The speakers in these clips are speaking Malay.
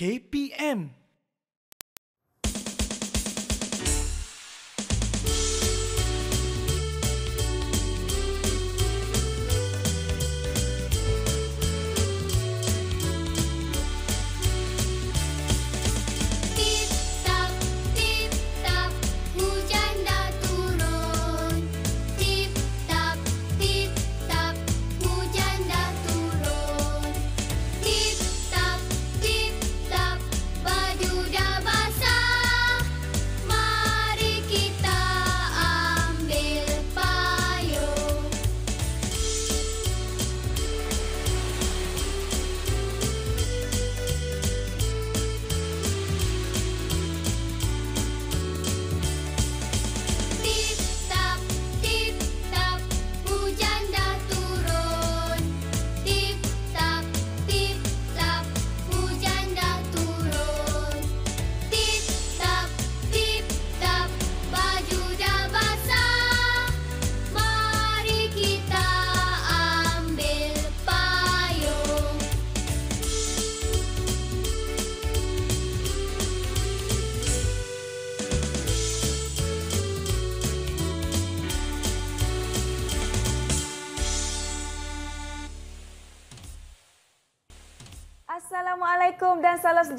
KPM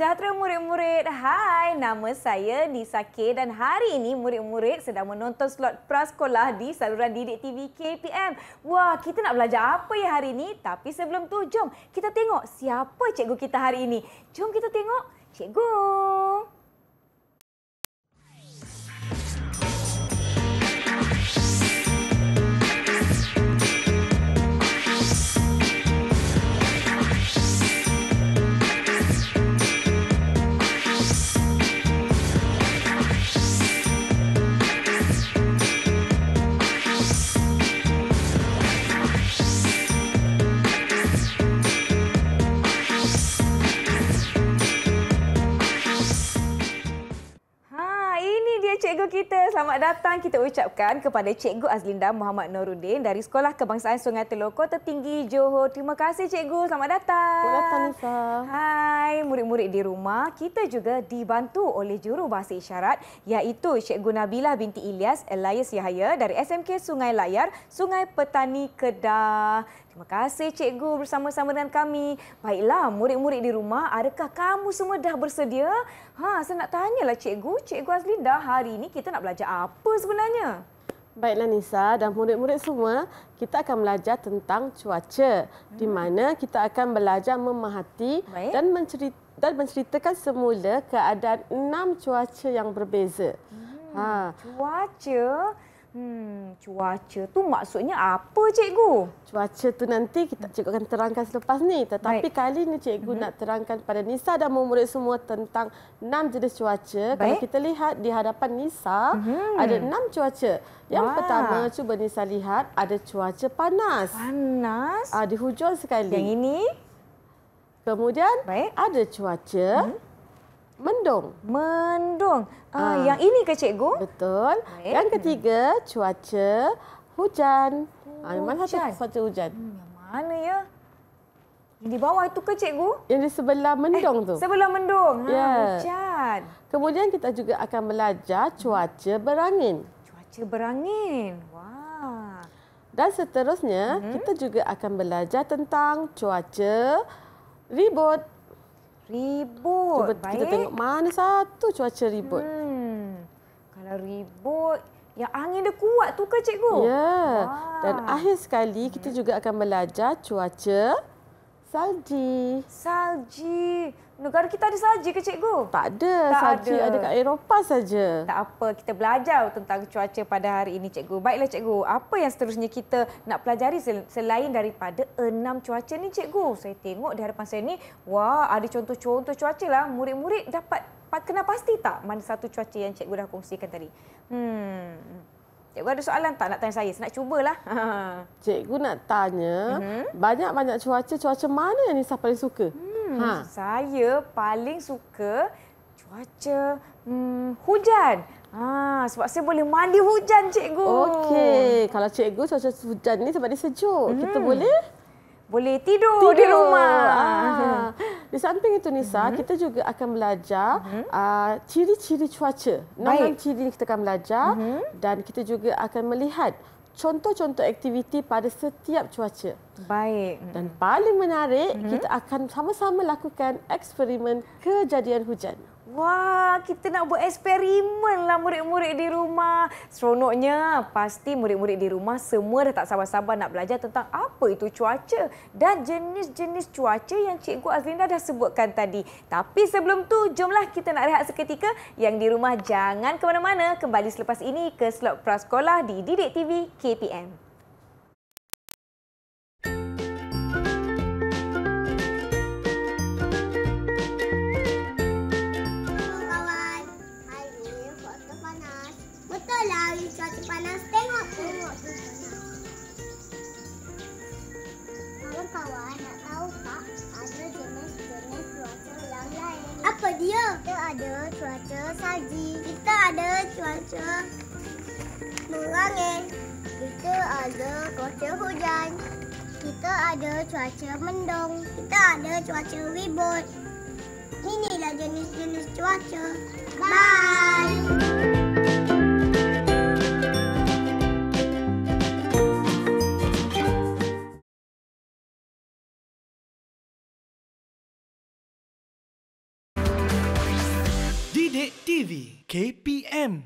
sejahtera murid-murid. Hai, nama saya Nisa K dan hari ini murid-murid sedang menonton slot prasekolah di saluran Didik TV KPM. Wah, kita nak belajar apa ya hari ini? Tapi sebelum tu, jom kita tengok siapa cikgu kita hari ini. Jom kita tengok cikgu. kita. Selamat datang. Kita ucapkan kepada Cikgu Azlinda Muhammad Nurudin dari Sekolah Kebangsaan Sungai Teluk Kota Tinggi Johor. Terima kasih Cikgu. Selamat datang. Selamat datang, Nisa. Hai, murid-murid di rumah. Kita juga dibantu oleh juru bahasa isyarat iaitu Cikgu Nabilah binti Ilyas Elias Yahaya dari SMK Sungai Layar, Sungai Petani Kedah. Terima kasih cikgu bersama-sama dengan kami. Baiklah murid-murid di rumah, adakah kamu semua dah bersedia? Ha, saya nak tanyalah cikgu, cikgu Azlinda hari ini kita kita nak belajar apa sebenarnya? Baiklah Nisa dan murid-murid semua, kita akan belajar tentang cuaca hmm. di mana kita akan belajar memahati Baik. dan mencerit dan menceritakan semula keadaan enam cuaca yang berbeza. Hmm. Ha. Cuaca Hmm, cuaca tu maksudnya apa cikgu? Cuaca tu nanti kita cikgu akan terangkan selepas ni. Tetapi Baik. kali ni cikgu uh-huh. nak terangkan pada Nisa dan murid semua tentang enam jenis cuaca. Baik. Kalau kita lihat di hadapan Nisa uh-huh. ada enam cuaca. Yang Wah. pertama cuba Nisa lihat ada cuaca panas. Panas. Ah di hujung sekali. Yang ini. Kemudian Baik. ada cuaca uh-huh mendung. Mendung. Ah, ah. Yang ini ke cikgu? Betul. Baik. Yang ketiga, cuaca hujan. Ah, hujan. Ah, mana satu cuaca hujan? Hmm, mana ya? Yang di bawah itu ke cikgu? Yang di sebelah mendung eh, tu. Sebelah mendung. Ha, ya. Hujan. Kemudian kita juga akan belajar cuaca berangin. Cuaca berangin. Wah. Dan seterusnya, hmm. kita juga akan belajar tentang cuaca ribut. Ribut. Cuba baik. kita tengok mana satu cuaca ribut. Hmm. Kalau ribut, yang angin dia kuat tu ke cikgu? Ya. Yeah. Dan akhir sekali kita hmm. juga akan belajar cuaca salji. Salji negara kita ada saja ke cikgu? Tak ada. Saja ada dekat Eropah saja. Tak apa, kita belajar tentang cuaca pada hari ini cikgu. Baiklah cikgu, apa yang seterusnya kita nak pelajari selain daripada enam cuaca ni cikgu? Saya tengok di hadapan saya ni, wah ada contoh-contoh cuaca lah. Murid-murid dapat kena pasti tak mana satu cuaca yang cikgu dah kongsikan tadi? Hmm. Cikgu ada soalan tak nak tanya saya? Saya nak cubalah. Cikgu nak tanya, mhm. banyak-banyak mm -hmm. cuaca, cuaca mana yang Nisa paling suka? Hmm ha. saya paling suka cuaca hmm, hujan. Ha, sebab saya boleh mandi hujan, cikgu. Okey, kalau cikgu cuaca hujan ni sebab dia sejuk. Hmm. Kita boleh? Boleh tidur, tidur. di rumah. Ha. Di samping itu, Nisa, hmm. kita juga akan belajar hmm. Ah, ciri-ciri hmm. uh, cuaca. Nama ciri kita akan belajar hmm. dan kita juga akan melihat contoh-contoh aktiviti pada setiap cuaca. Baik. Dan paling menarik, mm-hmm. kita akan sama-sama lakukan eksperimen kejadian hujan. Wah, kita nak buat eksperimen lah murid-murid di rumah. Seronoknya, pasti murid-murid di rumah semua dah tak sabar-sabar nak belajar tentang apa itu cuaca dan jenis-jenis cuaca yang Cikgu Azlinda dah sebutkan tadi. Tapi sebelum tu, jomlah kita nak rehat seketika. Yang di rumah jangan ke mana-mana. Kembali selepas ini ke slot prasekolah di Didik TV KPM. kita ada cuaca salji. Kita ada cuaca berangin. Kita ada cuaca hujan. Kita ada cuaca mendung. Kita ada cuaca ribut. Inilah jenis-jenis cuaca. Bye! Bye. TV KPM.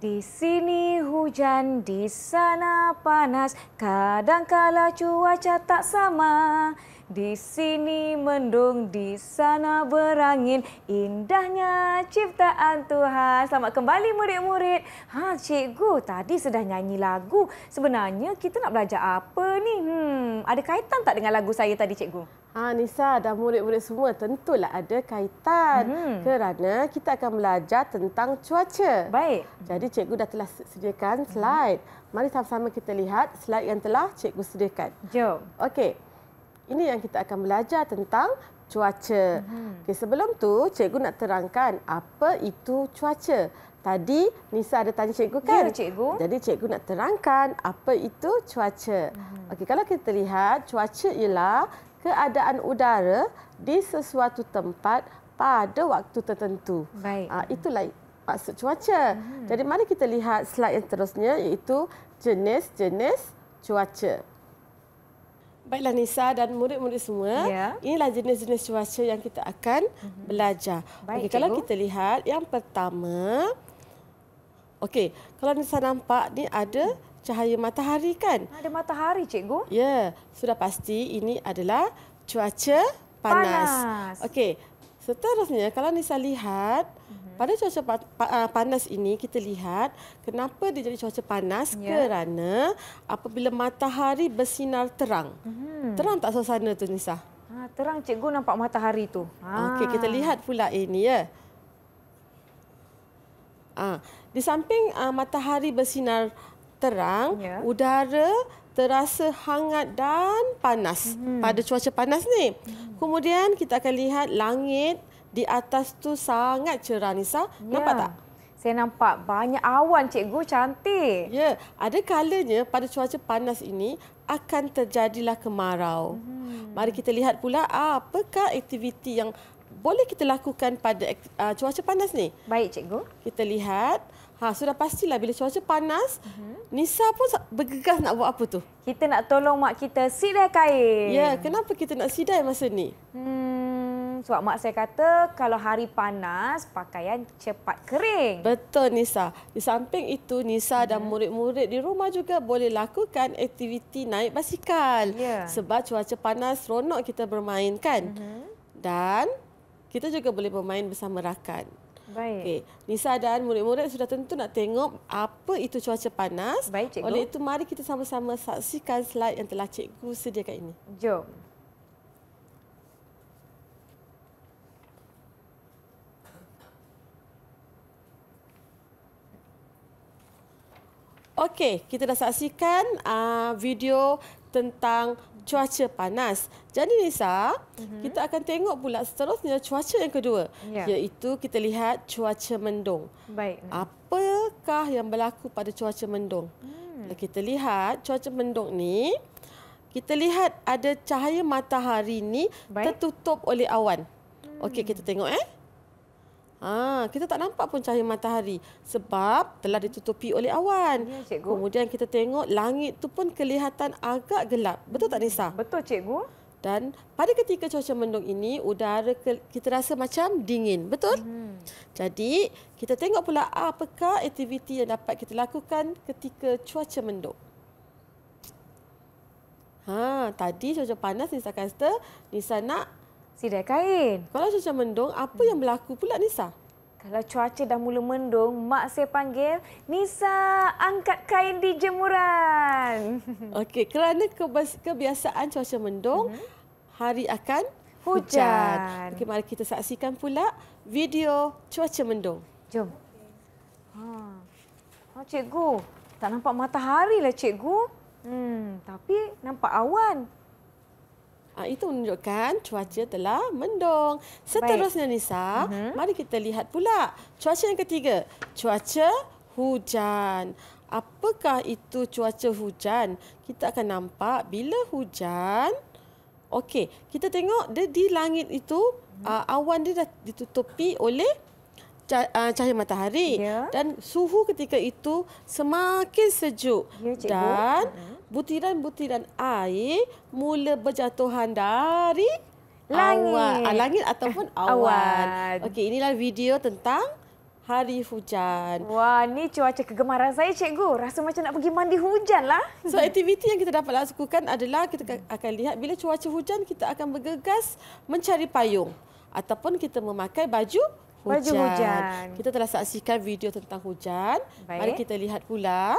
Di sini hujan, di sana panas. Kadangkala cuaca tak sama. Di sini mendung, di sana berangin. Indahnya ciptaan Tuhan. Selamat kembali murid-murid. Ha, cikgu, tadi sudah nyanyi lagu. Sebenarnya kita nak belajar apa ni? Hmm, ada kaitan tak dengan lagu saya tadi, cikgu? Anissa ah, dan murid-murid semua tentulah ada kaitan hmm. kerana kita akan belajar tentang cuaca. Baik. Jadi cikgu dah telah sediakan slide. Hmm. Mari sama-sama kita lihat slide yang telah cikgu sediakan. Jom. Okey. Ini yang kita akan belajar tentang cuaca. Hmm. Okey, sebelum tu cikgu nak terangkan apa itu cuaca. Tadi Nisa ada tanya cikgu kan? Ya, cikgu. Jadi cikgu nak terangkan apa itu cuaca. Hmm. Okey, kalau kita lihat cuaca ialah keadaan udara di sesuatu tempat pada waktu tertentu. Baik. Uh, itulah maksud cuaca. Hmm. Jadi mari kita lihat slide yang seterusnya iaitu jenis-jenis cuaca. Baiklah Nisa dan murid-murid semua, ya. inilah jenis-jenis cuaca yang kita akan hmm. belajar. Baik, okay, kalau kita lihat yang pertama, okay, kalau Nisa nampak ni ada cahaya matahari kan? Ah, ada matahari cikgu? Ya, sudah pasti ini adalah cuaca panas. panas. Okey, seterusnya kalau Nisa lihat, uh mhm. -huh. pada cuaca ah, panas ini kita lihat kenapa dia jadi cuaca panas yeah. kerana apabila matahari bersinar terang. Uh mhm. -huh. Terang tak suasana tu Nisa? Ha, terang cikgu nampak matahari tu. Ha. Okey, kita lihat pula ini ya. Ha. Di samping uh, matahari bersinar terang, ya. udara terasa hangat dan panas hmm. pada cuaca panas ni. Hmm. Kemudian kita akan lihat langit di atas tu sangat cerah Nisa. Ya. Nampak tak? Saya nampak banyak awan cikgu cantik. Ya, ada kalanya pada cuaca panas ini akan terjadilah kemarau. Hmm. Mari kita lihat pula apakah aktiviti yang boleh kita lakukan pada uh, cuaca panas ni. Baik cikgu. Kita lihat Ha, sudah pastilah bila cuaca panas, uh-huh. Nisa pun bergegas nak buat apa tu? Kita nak tolong mak kita sidai kain. Ya, kenapa kita nak sidai masa ni? Hmm, sebab mak saya kata kalau hari panas, pakaian cepat kering. Betul Nisa. Di samping itu, Nisa uh-huh. dan mhm. murid-murid di rumah juga boleh lakukan aktiviti naik basikal. Yeah. Sebab cuaca panas seronok kita bermain kan? Uh-huh. Dan kita juga boleh bermain bersama rakan. Baik. Okay. Nisa dan murid-murid sudah tentu nak tengok apa itu cuaca panas. Baik, cikgu. Oleh itu, mari kita sama-sama saksikan slide yang telah cikgu sediakan ini. Jom. Okey, kita dah saksikan uh, video tentang cuaca panas. Jadi Nisa, uh-huh. kita akan tengok pula seterusnya cuaca yang kedua. Ya. Iaitu kita lihat cuaca mendung. Baik. Apakah yang berlaku pada cuaca mendung? Hmm. Kita lihat cuaca mendung ni kita lihat ada cahaya matahari ni Baik. tertutup oleh awan. Hmm. Okey, kita tengok eh. Ha, kita tak nampak pun cahaya matahari sebab telah ditutupi oleh awan. Ya, cikgu. Kemudian kita tengok langit tu pun kelihatan agak gelap. Betul tak Nisa? Betul cikgu. Dan pada ketika cuaca mendung ini udara kita rasa macam dingin. Betul? Hmm. Jadi kita tengok pula apakah aktiviti yang dapat kita lakukan ketika cuaca mendung. Ha, tadi cuaca panas Nisa kanster, Nisa nak Sidai kain. Kalau cuaca mendung, apa yang berlaku pula Nisa? Kalau cuaca dah mula mendung, mak saya panggil, Nisa, angkat kain di jemuran. Okey, kerana kebiasaan cuaca mendung, mhm. hari akan hujan. hujan. Okey, mari kita saksikan pula video cuaca mendung. Jom. Ha. Oh, cikgu, tak nampak matahari lah cikgu. Hmm, tapi nampak awan. Ha, itu menunjukkan cuaca telah mendung. Seterusnya Baik. Nisa, uh mhm. -huh. mari kita lihat pula cuaca yang ketiga. Cuaca hujan. Apakah itu cuaca hujan? Kita akan nampak bila hujan. Okey, kita tengok dia di langit itu uh mhm. ah, -huh. awan dia dah ditutupi oleh ah, cahaya matahari ya. dan suhu ketika itu semakin sejuk ya, dan uh mhm. -huh butiran-butiran air mula berjatuhan dari langit, awan, ah, langit ataupun awan. awan. Okey, inilah video tentang hari hujan. Wah, ni cuaca kegemaran saya, cikgu. Rasa macam nak pergi mandi hujan lah. So, aktiviti yang kita dapat lakukan adalah kita akan lihat bila cuaca hujan, kita akan bergegas mencari payung. Ataupun kita memakai baju hujan. Baju hujan. Kita telah saksikan video tentang hujan. Baik. Mari kita lihat pula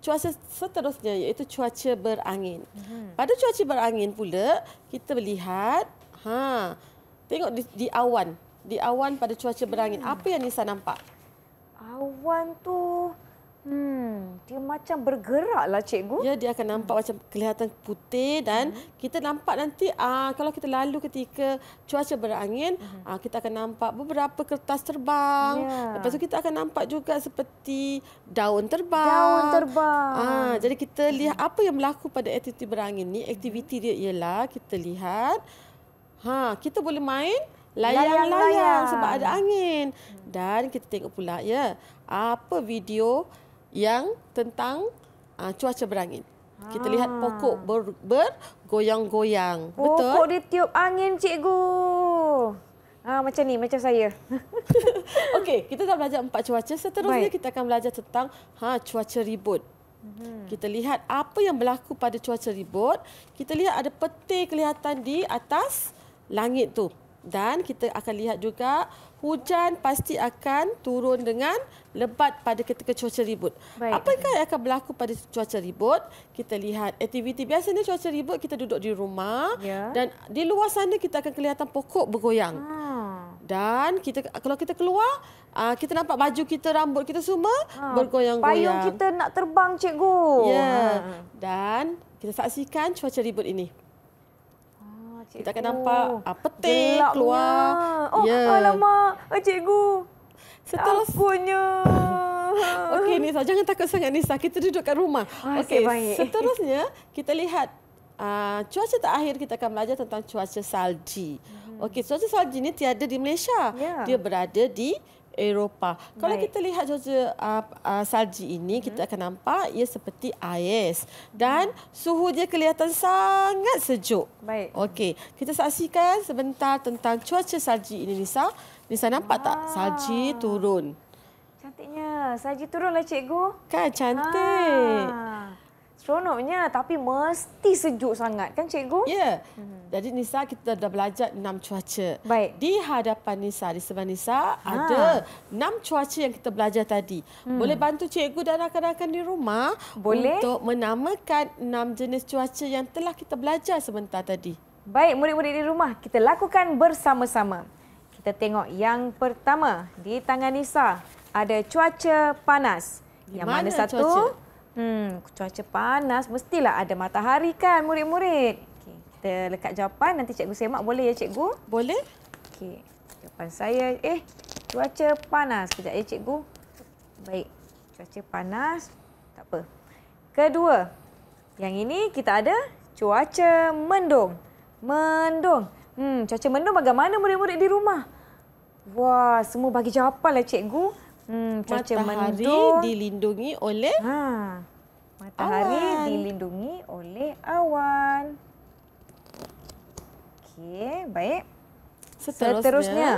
cuaca seterusnya iaitu cuaca berangin. Mhm. Pada cuaca berangin pula kita melihat ha tengok di, di awan, di awan pada cuaca berangin hmm. apa yang Nisa nampak? Awan tu Hmm, dia macam bergerak lah cikgu. Ya, dia akan nampak hmm. macam kelihatan putih dan hmm. kita nampak nanti uh, kalau kita lalu ketika cuaca berangin, hmm. uh, kita akan nampak beberapa kertas terbang. Ya. Lepas tu kita akan nampak juga seperti daun terbang. Daun terbang. Uh, jadi kita hmm. lihat apa yang berlaku pada aktiviti berangin ni. Aktiviti dia ialah kita lihat, ha, kita boleh main layang-layang sebab ada angin. Hmm. Dan kita tengok pula ya, apa video yang tentang uh, cuaca berangin. Kita ha. lihat pokok ber, bergoyang-goyang. Pokok Betul? tiup angin, cikgu. Ha, macam ni, macam saya. Okey, kita dah belajar empat cuaca. Seterusnya Baik. kita akan belajar tentang ha, cuaca ribut. Mhm. Kita lihat apa yang berlaku pada cuaca ribut. Kita lihat ada petir kelihatan di atas langit tu. Dan kita akan lihat juga hujan pasti akan turun dengan lebat pada ketika cuaca ribut. Apa yang akan berlaku pada cuaca ribut? Kita lihat aktiviti. Biasanya cuaca ribut kita duduk di rumah ya. dan di luar sana kita akan kelihatan pokok bergoyang. Ha. Dan kita kalau kita keluar, ah, kita nampak baju kita, rambut kita semua ah. bergoyang-goyang. Payung kita nak terbang, cikgu. Ya. Ha. Dan kita saksikan cuaca ribut ini cikgu. Kita akan nampak uh, petik keluar. Oh, yeah. alamak. Eh, cikgu. Setelah... Tak punya. Okey, Nisa. Jangan takut sangat, Nisa. Kita duduk di rumah. Ah, okey, seterusnya kita lihat uh, cuaca terakhir kita akan belajar tentang cuaca salji. Hmm. Okey, cuaca salji ini tiada di Malaysia. Yeah. Dia berada di Eropah. Kalau kita lihat saja uh, uh, salji ini, hmm. kita mhm. akan nampak ia seperti ais dan suhu dia kelihatan sangat sejuk. Baik. Okey, kita saksikan sebentar tentang cuaca salji ini, Nisa. Nisa nampak Wah. tak ah. salji turun? Cantiknya salji turunlah, Cikgu. Kan cantik. Ha. Seronoknya tapi mesti sejuk sangat kan cikgu? Ya. Yeah. Hmm. Jadi Nisa kita dah belajar enam cuaca. Baik. Di hadapan Nisa, di sebelah Nisa ha. ada enam cuaca yang kita belajar tadi. Hmm. Boleh bantu cikgu dan rakan-rakan di rumah Boleh. untuk menamakan enam jenis cuaca yang telah kita belajar sebentar tadi. Baik, murid-murid di rumah, kita lakukan bersama-sama. Kita tengok yang pertama di tangan Nisa ada cuaca panas. yang mana, mana satu? Cuaca? Hmm, cuaca panas mestilah ada matahari kan murid-murid? Okey, kita lekat jawapan nanti cikgu semak boleh ya cikgu? Boleh. Okey. Jawapan saya eh cuaca panas kejap ya cikgu. Baik. Cuaca panas. Tak apa. Kedua. Yang ini kita ada cuaca mendung. Mendung. Hmm, cuaca mendung bagaimana murid-murid di rumah? Wah, semua bagi jawapanlah cikgu. Hmm, matahari tu, dilindungi oleh ha, matahari awan. dilindungi oleh awan. Okey, baik. Seterusnya. Seterusnya.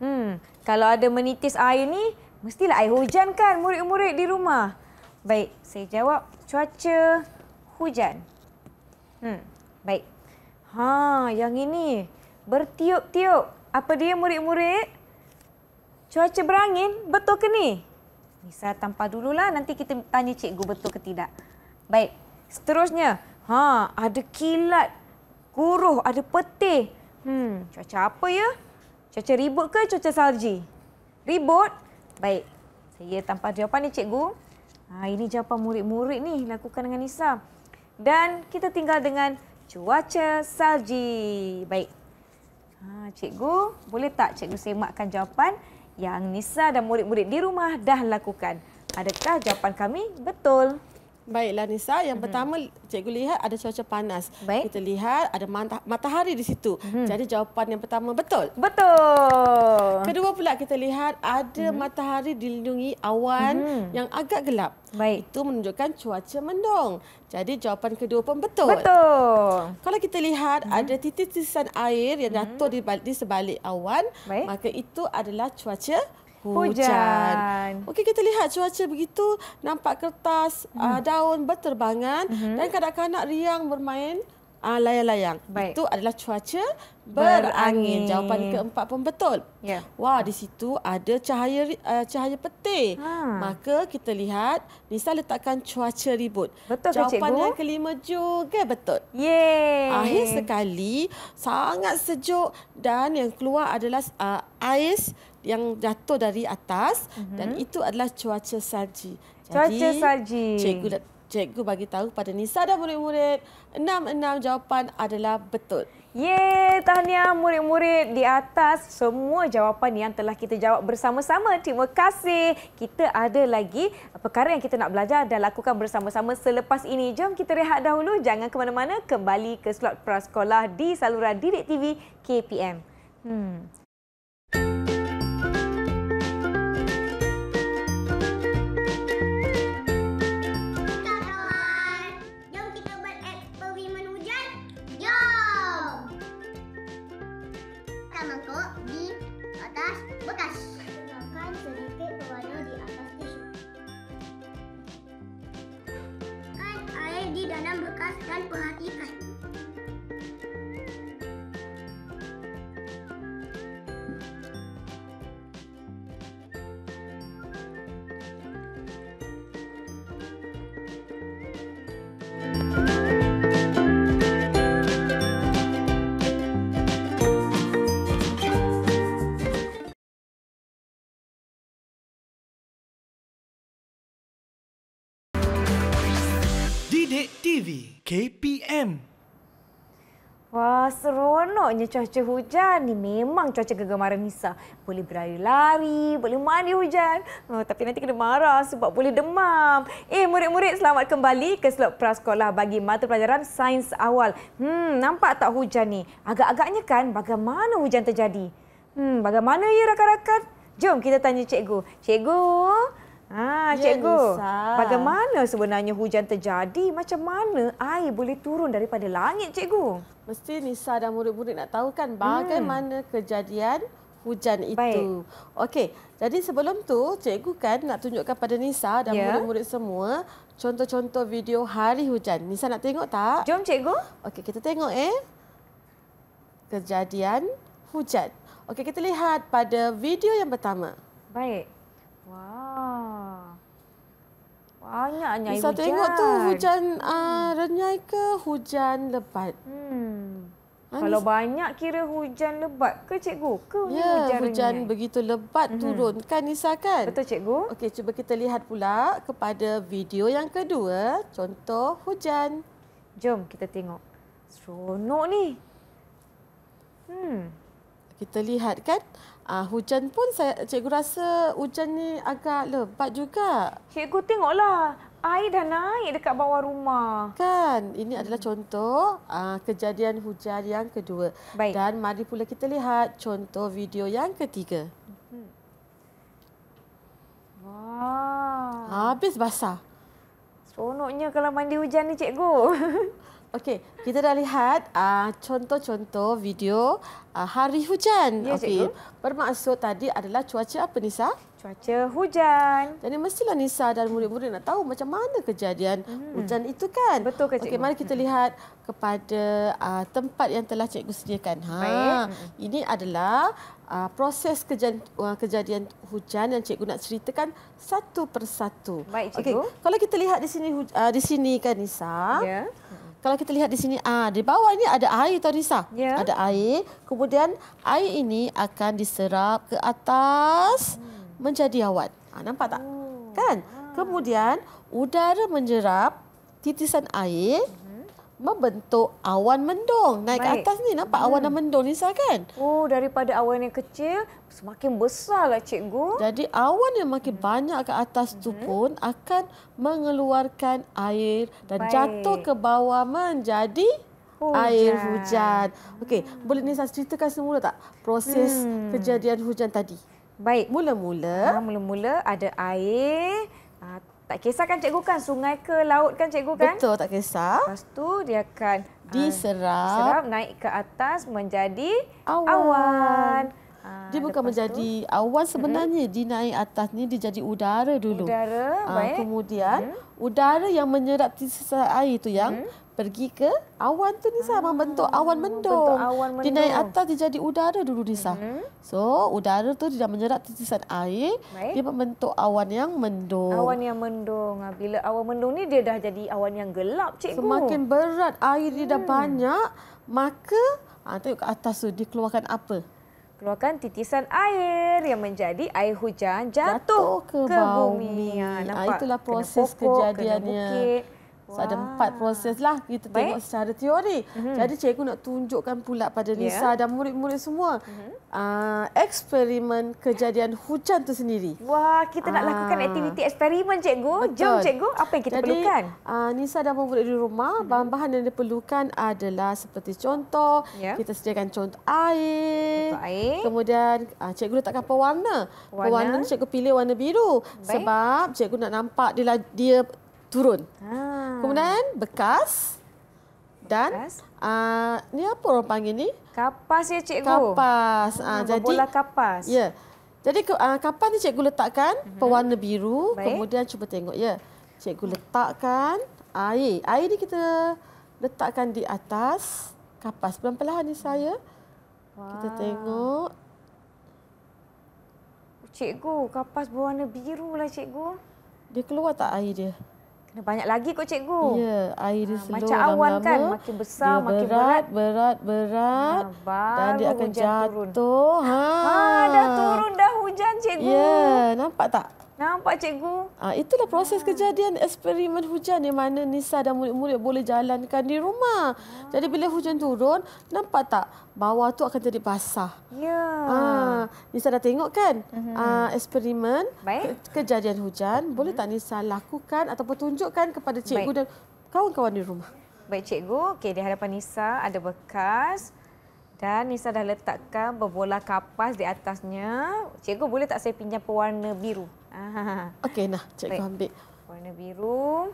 Hmm, kalau ada menitis air ni, mestilah air hujan kan murid-murid di rumah. Baik, saya jawab cuaca hujan. Hmm, baik. Ha, yang ini bertiup-tiup. Apa dia murid-murid? Cuaca berangin betul ke ni? Nisa tampal dululah nanti kita tanya cikgu betul ke tidak. Baik, seterusnya. Ha, ada kilat, guruh, ada peti, Hmm, cuaca apa ya? Cuaca ribut ke cuaca salji? Ribut? Baik, saya tampal jawapan ni cikgu. Ha, ini jawapan murid-murid ni lakukan dengan Nisa. Dan kita tinggal dengan cuaca salji. Baik. Ha, cikgu, boleh tak cikgu semakkan jawapan? yang Nisa dan murid-murid di rumah dah lakukan. Adakah jawapan kami betul? Baiklah Nisa, yang hmm. pertama cikgu lihat ada cuaca panas. Baik. Kita lihat ada matahari di situ. Hmm. Jadi jawapan yang pertama betul. Betul. Kedua pula kita lihat ada hmm. matahari dilindungi awan hmm. yang agak gelap. Baik. Itu menunjukkan cuaca mendung. Jadi jawapan kedua pun betul. Betul. Kalau kita lihat hmm. ada titik-titisan air yang mhm. jatuh di, di sebalik awan, Baik. maka itu adalah cuaca hujan. Okey kita lihat cuaca begitu nampak kertas hmm. uh, daun berterbangan hmm. dan kanak-kanak riang bermain ah, layang-layang. Baik. Itu adalah cuaca berangin. berangin. Jawapan keempat pun betul. Yeah. Wah di situ ada cahaya uh, cahaya petir. Ha. Maka kita lihat Nisa letakkan cuaca ribut. Betul Jawapan ke cikgu? Jawapan yang kelima juga betul. Yeay. Akhir sekali sangat sejuk dan yang keluar adalah uh, ais yang jatuh dari atas mm-hmm. dan itu adalah cuaca salji. Cuaca Jadi, salji. Cikgu dah, cikgu bagi tahu pada Nisa dan murid-murid, enam enam jawapan adalah betul. Ye, tahniah murid-murid di atas semua jawapan yang telah kita jawab bersama-sama. Terima kasih. Kita ada lagi perkara yang kita nak belajar dan lakukan bersama-sama selepas ini. Jom kita rehat dahulu. Jangan ke mana-mana. Kembali ke slot prasekolah di saluran Direct TV KPM. Hmm. everybody. Bilik TV KPM Wah, seronoknya cuaca hujan ni. Memang cuaca kegemaran Nisa. Boleh berlari-lari, boleh mandi hujan. Oh, tapi nanti kena marah sebab boleh demam. Eh, murid-murid selamat kembali ke slot prasekolah bagi mata pelajaran sains awal. Hmm, nampak tak hujan ni? Agak-agaknya kan bagaimana hujan terjadi? Hmm, bagaimana ya rakan-rakan? Jom kita tanya cikgu. Cikgu, Ah, cikgu. Ya, bagaimana sebenarnya hujan terjadi? Macam mana air boleh turun daripada langit, cikgu? Mesti Nisa dan murid-murid nak tahu kan bagaimana hmm. kejadian hujan itu. Okey. Jadi sebelum tu, cikgu kan nak tunjukkan kepada Nisa dan ya. murid-murid semua contoh-contoh video hari hujan. Nisa nak tengok tak? Jom, cikgu. Okey, kita tengok eh. Kejadian hujan. Okey, kita lihat pada video yang pertama. Baik. Wow banyak hujan. Bisa tengok tu hujan uh, renyai ke hujan lebat. Hmm. Anis. Kalau banyak kira hujan lebat ke cikgu? Ke ya, hujan renyai? hujan begitu lebat mhm. turun hmm. kan Nisa kan? Betul cikgu. Okey, cuba kita lihat pula kepada video yang kedua. Contoh hujan. Jom kita tengok. Seronok ni. Hmm. Kita lihat kan Uh, hujan pun saya cikgu rasa hujan ni agak lebat juga. Cikgu tengoklah air dah naik dekat bawah rumah. Kan, ini hmm. adalah contoh uh, kejadian hujan yang kedua. Baik. Dan mari pula kita lihat contoh video yang ketiga. Hmm. Wah. Habis basah. Seronoknya kalau mandi hujan ni cikgu. Okey, kita dah lihat ah, contoh-contoh uh, video uh, hari hujan. Ya, okay. Bermaksud tadi adalah cuaca apa, Nisa? Cuaca hujan. Jadi mestilah Nisa dan murid-murid nak tahu macam mana kejadian hmm. hujan itu kan? Betul ke, Cikgu? Okey, mari kita hmm. lihat kepada uh, tempat yang telah Cikgu sediakan. Ha, Baik. Hmm. Ini adalah uh, proses kejadian, uh, kejadian hujan yang Cikgu nak ceritakan satu persatu. Baik, Cikgu. Okay. Kalau kita lihat di sini, uh, di sini kan, Nisa? Ya. Hmm kalau kita lihat di sini ah di bawah ini ada air tuan Risa. Ya. Ada air, kemudian air ini akan diserap ke atas hmm. menjadi awan. Ah nampak tak? Oh. Kan? Ah. Kemudian udara menyerap titisan air hmm membentuk awan mendung. Naik Baik. ke atas ni nampak awan hmm. dan mendung ni sah kan? Oh, daripada awan yang kecil semakin besarlah cikgu. Jadi awan yang makin hmm. banyak ke atas hmm. tu pun akan mengeluarkan air dan Baik. jatuh ke bawah menjadi hujan. air hujan. Okey, hmm. boleh ni saya ceritakan semula tak proses hmm. kejadian hujan tadi? Baik. Mula-mula, ah, mula-mula ada air ah, tak kisah kan cikgu kan? Sungai ke laut kan cikgu kan? Betul, tak kisah. Lepas tu dia akan eh, diserap, uh, diserap naik ke atas menjadi awan. awan. Dia ah, bukan menjadi tu, awan sebenarnya. Dia naik atas ni dia jadi udara dulu. Udara, uh, baik. Kemudian, hmm. udara yang menyerap tisu air tu yang hmm pergi ke awan tu Nisa ah, membentuk awan mendung. Bentuk awan mendung. Dia naik atas dia jadi udara dulu Nisa. Mm-hmm. So, udara tu dia dah menyerap titisan air, Baik. dia membentuk awan yang mendung. Awan yang mendung. Ah, bila awan mendung ni dia dah jadi awan yang gelap, cikgu. Semakin berat air dia hmm. dah banyak, maka ha, tengok ke atas tu dia keluarkan apa? keluarkan titisan air yang menjadi air hujan jatuh, jatuh ke, ke bumi. bumi. Ha, nampak? Itulah proses kena pokok, kejadiannya. Kena bukit. So Wah. ada empat proses lah kita Baik. tengok secara teori. Mm-hmm. Jadi cikgu nak tunjukkan pula pada ya. Nisa yeah. dan murid-murid semua mm-hmm. uh, eksperimen kejadian hujan tu sendiri. Wah, kita uh. nak ah. lakukan aktiviti eksperimen cikgu. Betul. Jom cikgu, apa yang kita Jadi, perlukan? uh, Nisa dan murid di rumah, mm-hmm. bahan-bahan yang diperlukan adalah seperti contoh, yeah. kita sediakan contoh air. air. Kemudian uh, cikgu letakkan pewarna. Pewarna cikgu pilih warna biru Baik. sebab cikgu nak nampak dia dia turun. Ha. Kemudian bekas dan bekas. Uh, ni apa orang panggil ni? Kapas ya cikgu. Kapas. Ah uh, jadi bola kapas. Ya. Jadi uh, kapas ni cikgu letakkan uh-huh. pewarna biru, Baik. kemudian cuba tengok ya. Cikgu letakkan air. Air ni kita letakkan di atas kapas perlahan-lahan ni saya. Wow. Kita tengok Cikgu, kapas berwarna biru lah cikgu. Dia keluar tak air dia? Kena banyak lagi kok cikgu. Ya, air dia slow ah, Macam awal lama kan, makin besar, makin berat. berat, berat, berat. Ah, ha, dan dia akan jatuh. Turun. Ha. ha, dah turun dah hujan cikgu. Ya, nampak tak? Nampak cikgu. Ah, itulah proses ah. kejadian eksperimen hujan di mana Nisa dan murid-murid boleh jalankan di rumah. Ah. Jadi bila hujan turun, nampak tak bawah tu akan jadi basah. Ya. Ah, Nisa dah tengok kan? Uh mhm. -huh. Ah, eksperimen Baik. Ke kejadian hujan, mhm. boleh tak Nisa lakukan ataupun tunjukkan kepada cikgu Baik. dan kawan-kawan di rumah? Baik cikgu. Okey, di hadapan Nisa ada bekas dan Nisa dah letakkan berbola kapas di atasnya. Cikgu boleh tak saya pinjam pewarna biru? Okey, nah. Cikgu Baik. ambil. Warna biru.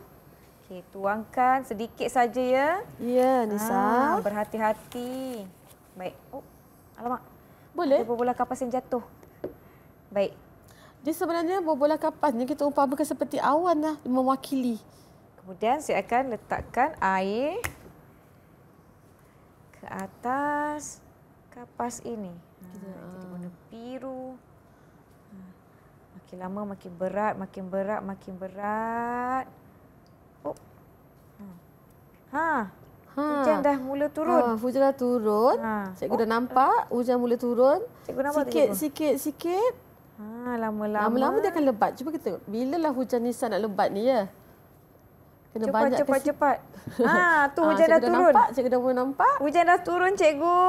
Okey, tuangkan sedikit saja ya. Ya, Nisa. Ha, berhati-hati. Baik. Oh, alamak. Boleh. Ada berbola kapas yang jatuh. Baik. Jadi sebenarnya berbola kapas ni kita umpamakan seperti awan lah, mewakili. Kemudian saya akan letakkan air ke atas kapas ini. Ha, jadi ah. warna biru. Ha, makin lama makin berat, makin berat, makin berat. Oh. Ha. Ha. Hujan dah mula turun. Ha, hujan dah turun. Ha. Cikgu oh. dah nampak hujan mula turun. Cikgu nampak sikit, tak sikit, sikit. Ha, lama-lama. Lama-lama dia akan lebat. Cuba kita tengok. lah hujan Nisan nak lebat ni ya. Kena cepat, cepat, kesi- cepat. Ha, hujan dah turun. Nampak, cikgu dah pun nampak. Hujan dah turun, cikgu.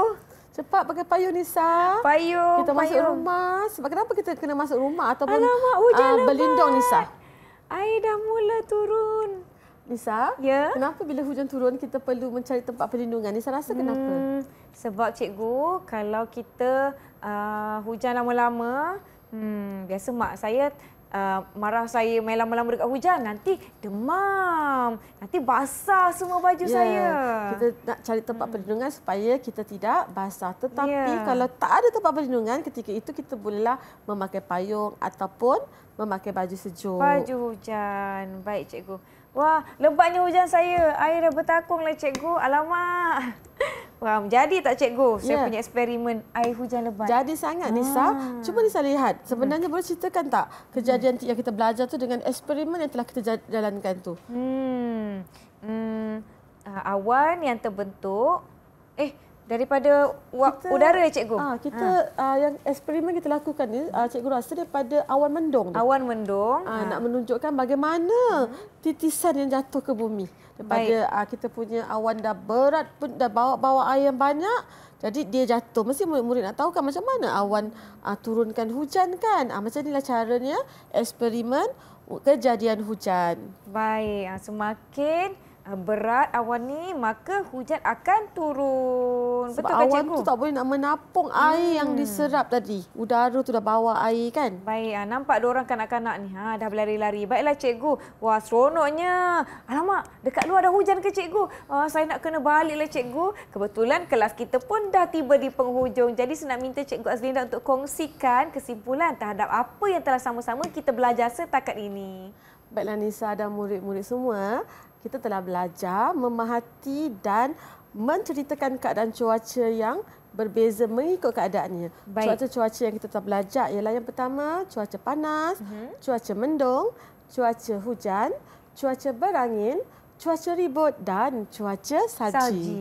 Cepat pakai payung Nisa. Payung. Kita payung. masuk rumah. Sebab kenapa kita kena masuk rumah ataupun Alamak, uh, berlindung Nisa? Air dah mula turun. Nisa, ya? kenapa bila hujan turun kita perlu mencari tempat perlindungan? Nisa rasa hmm, kenapa? sebab cikgu, kalau kita uh, hujan lama-lama, hmm, biasa mak saya uh, marah saya main lama-lama dekat hujan nanti demam nanti basah semua baju yeah. saya kita nak cari tempat hmm. perlindungan supaya kita tidak basah tetapi yeah. kalau tak ada tempat perlindungan ketika itu kita bolehlah memakai payung ataupun memakai baju sejuk baju hujan baik cikgu wah lebatnya hujan saya air dah bertakunglah cikgu alamak Wow, jadi tak cikgu saya yeah. punya eksperimen air hujan lebat? Jadi sangat Nisa. Ah. Cuba Nisa lihat. Sebenarnya hmm. boleh ceritakan tak kejadian hmm. yang kita belajar tu dengan eksperimen yang telah kita jalankan tu? Hmm. hmm. Ah, awan yang terbentuk. Eh, daripada kita, udara ya cikgu. Ah kita ah. ah. yang eksperimen kita lakukan ni uh, ah, cikgu rasa daripada awan mendung. Tu. Awan mendung uh, ah. nak menunjukkan bagaimana hmm. titisan yang jatuh ke bumi daripada uh, kita punya awan dah berat pun dah bawa-bawa air yang banyak jadi dia jatuh mesti murid-murid nak tahu kan macam mana awan uh, turunkan hujan kan. Ah uh, macam inilah caranya eksperimen kejadian hujan. Baik, semakin Ah, berat awan ni maka hujan akan turun. Sebab Betul kan, awan cikgu? tu tak boleh nak menapung air hmm. yang diserap tadi. Udara tu dah bawa air kan? Baik, ah, nampak dua orang kanak-kanak ni. Ha dah berlari-lari. Baiklah cikgu. Wah seronoknya. Alamak, dekat luar ada hujan ke cikgu? Ah saya nak kena baliklah cikgu. Kebetulan kelas kita pun dah tiba di penghujung. Jadi saya nak minta cikgu Azlinda untuk kongsikan kesimpulan terhadap apa yang telah sama-sama kita belajar setakat ini. Baiklah Nisa dan murid-murid semua, kita telah belajar memahati dan menceritakan keadaan cuaca yang berbeza mengikut keadaannya. Cuaca-cuaca yang kita telah belajar ialah yang pertama, cuaca panas, uh-huh. cuaca mendung, cuaca hujan, cuaca berangin, cuaca ribut dan cuaca salji. salji.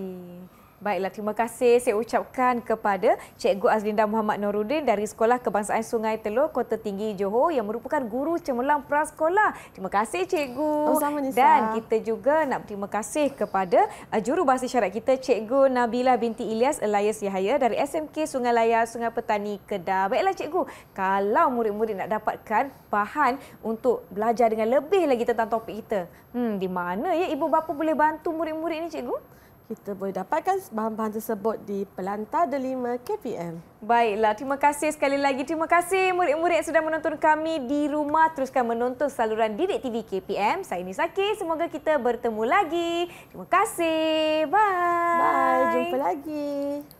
Baiklah, terima kasih saya ucapkan kepada Cikgu Azlinda Muhammad Norudin dari Sekolah Kebangsaan Sungai Teluk Kota Tinggi Johor yang merupakan guru cemerlang prasekolah. Terima kasih Cikgu. Sama-sama Nisa. Dan kita juga nak terima kasih kepada eh, juru bahasa syarat kita Cikgu Nabila binti Ilyas Elias Yahaya dari SMK Sungai Layar, Sungai Petani, Kedah. Baiklah Cikgu, kalau murid-murid nak dapatkan bahan untuk belajar dengan lebih lagi tentang topik kita, hmm, di mana ya ibu bapa boleh bantu murid-murid ini Cikgu? kita boleh dapatkan bahan-bahan tersebut di Pelantar Delima KPM. Baiklah, terima kasih sekali lagi. Terima kasih murid-murid sudah menonton kami di rumah. Teruskan menonton saluran Didik TV KPM. Saya Nisaki, semoga kita bertemu lagi. Terima kasih. Bye. Bye, jumpa lagi.